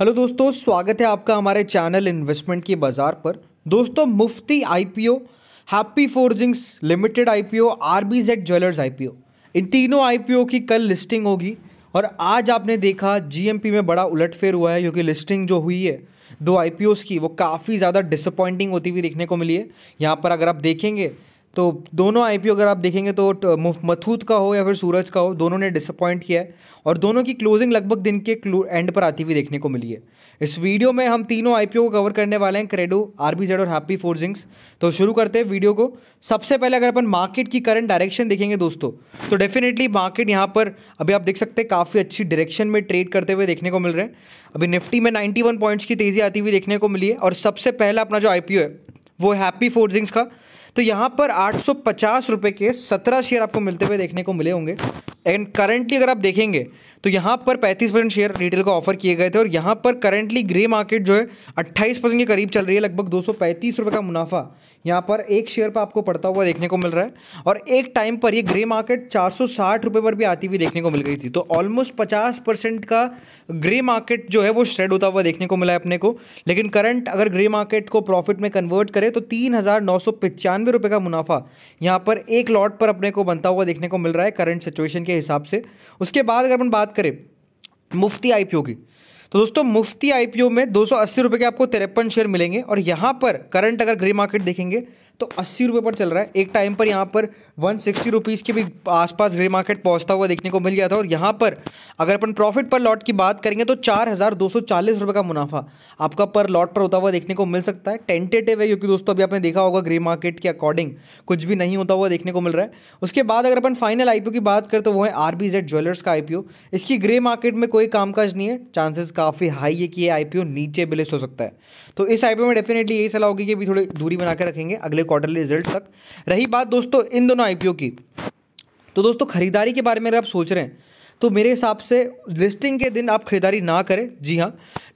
hello दोस्तों स्वागत है आपका हमारे चैनल इन्वेस्टमेंट की बाज़ार पर दोस्तों Mufti IPO Happy Forgings Limited IPO RBZ Jewellers IPO इन तीनों आईपीओ की कल लिस्टिंग होगी और आज आपने देखा जीएमपी में बड़ा उलटफेर हुआ है क्योंकि लिस्टिंग जो हुई है दो आई की वो काफ़ी ज़्यादा डिसअपॉइंटिंग होती हुई देखने को मिली है यहाँ पर अगर आप देखेंगे तो दोनों आई अगर आप देखेंगे तो मथूत का हो या फिर सूरज का हो दोनों ने डिसअपॉइंट किया है और दोनों की क्लोजिंग लगभग दिन के एंड पर आती हुई देखने को मिली है इस वीडियो में हम तीनों आई को कवर करने वाले हैं क्रेडो आर बी जेड और हैप्पी फोर्जिंग्स तो शुरू करते हैं वीडियो को सबसे पहले अगर अपन मार्केट की करंट डायरेक्शन देखेंगे दोस्तों तो डेफिनेटली मार्केट यहाँ पर अभी आप देख सकते हैं काफ़ी अच्छी डायरेक्शन में ट्रेड करते हुए देखने को मिल रहे हैं अभी निफ्टी में नाइन्टी पॉइंट्स की तेज़ी आती हुई देखने को मिली है और सबसे पहला अपना जो आई है वो हैप्पी फोर्जिंग्स का तो यहाँ पर आठ सौ पचास रुपये के सत्रह शेयर आपको मिलते हुए देखने को मिले होंगे एंड करंटली अगर आप देखेंगे तो यहाँ पर 35 परसेंट शेयर रिटेल को ऑफर किए गए थे और यहाँ पर करंटली ग्रे मार्केट जो है 28 परसेंट के करीब चल रही है लगभग दो सौ का मुनाफा यहाँ पर एक शेयर पर आपको पड़ता हुआ देखने को मिल रहा है और एक टाइम पर ये ग्रे मार्केट चार रुपए पर भी आती हुई देखने को मिल गई थी तो ऑलमोस्ट पचास का ग्रे मार्केट जो है वो श्रेड होता हुआ देखने को मिला है अपने को लेकिन करंट अगर ग्रे मार्केट को प्रॉफिट में कन्वर्ट करे तो तीन रुपए का मुनाफा यहाँ पर एक लॉट पर अपने को बनता हुआ देखने को मिल रहा है करंट सिचुएशन के हिसाब से उसके बाद अगर अपन बात करें मुफ्ती आईपीओ की तो दोस्तों मुफ्ती आईपीओ में दो सौ के आपको तिरपन शेयर मिलेंगे और यहाँ पर करंट अगर ग्रे मार्केट देखेंगे तो अस्सी रुपये पर चल रहा है एक टाइम पर यहाँ पर वन सिक्सटी रुपीज़ के भी आसपास ग्रे मार्केट पहुँचता हुआ देखने को मिल गया था और यहाँ पर अगर अपन प्रॉफिट पर लॉट की बात करेंगे तो चार हज़ार दो सौ चालीस रुपये का मुनाफा आपका पर लॉट पर होता हुआ देखने को मिल सकता है टेंटेटिव है क्योंकि दोस्तों अभी आपने देखा होगा ग्रे मार्केट के अकॉर्डिंग कुछ भी नहीं होता हुआ देखने को मिल रहा है उसके बाद अगर अपन फाइनल आई की बात करें तो वो है आर ज्वेलर्स का आई इसकी ग्रे मार्केट में कोई कामकाज नहीं है चांसेस काफ़ी हाई है कि ये आई नीचे बिलेस हो सकता है तो इस आई में डेफिनेटली यही सलाह होगी कि अभी थोड़ी दूरी बनाकर रखेंगे अगले क्वार्टरली रिजल्ट तक रही बात दोस्तों इन दोनों आई की तो दोस्तों खरीदारी के बारे में अगर आप सोच रहे हैं तो मेरे हिसाब से लिस्टिंग के दिन आप खरीदारी ना करें जी हाँ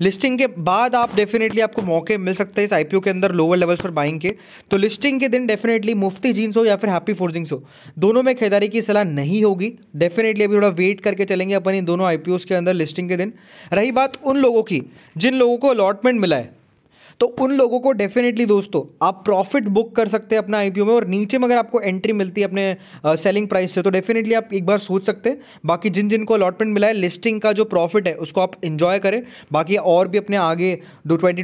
लिस्टिंग के बाद आप डेफिनेटली आपको मौके मिल सकते हैं इस आईपीओ के अंदर लोअर लेवल्स पर बाइंग के तो लिस्टिंग के दिन डेफिनेटली मुफ्ती जीन्स हो या फिर हैप्पी फोर्जिंग्स हो दोनों में खरीदारी की सलाह नहीं होगी डेफिनेटली अभी थोड़ा वेट करके चलेंगे अपन इन दोनों आई के अंदर लिस्टिंग के दिन रही बात उन लोगों की जिन लोगों को अलॉटमेंट मिला है तो उन लोगों को डेफिनेटली दोस्तों आप प्रॉफिट बुक कर सकते हैं अपना आईपीओ में और नीचे में अगर आपको एंट्री मिलती है अपने सेलिंग प्राइस से तो डेफिनेटली आप एक बार सोच सकते हैं बाकी जिन जिनको अलॉटमेंट मिला है लिस्टिंग का जो प्रॉफिट है उसको आप इन्जॉय करें बाकी और भी अपने आगे दो ट्वेंटी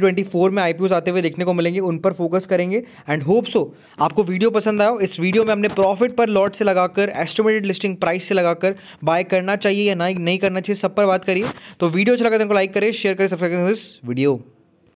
में आई आते हुए देखने को मिलेंगे उन पर फोकस करेंगे एंड होप सो आपको वीडियो पसंद आया इस वीडियो में हमने प्रॉफिट पर लॉट से लगाकर एस्टिमेटेड लिस्टिंग प्राइस से लगाकर बाय करना चाहिए या नहीं करना चाहिए सब पर बात करिए तो वीडियो अच्छा लगा तो लाइक करें शेयर करें सब्सक्राइब करें दिस वीडियो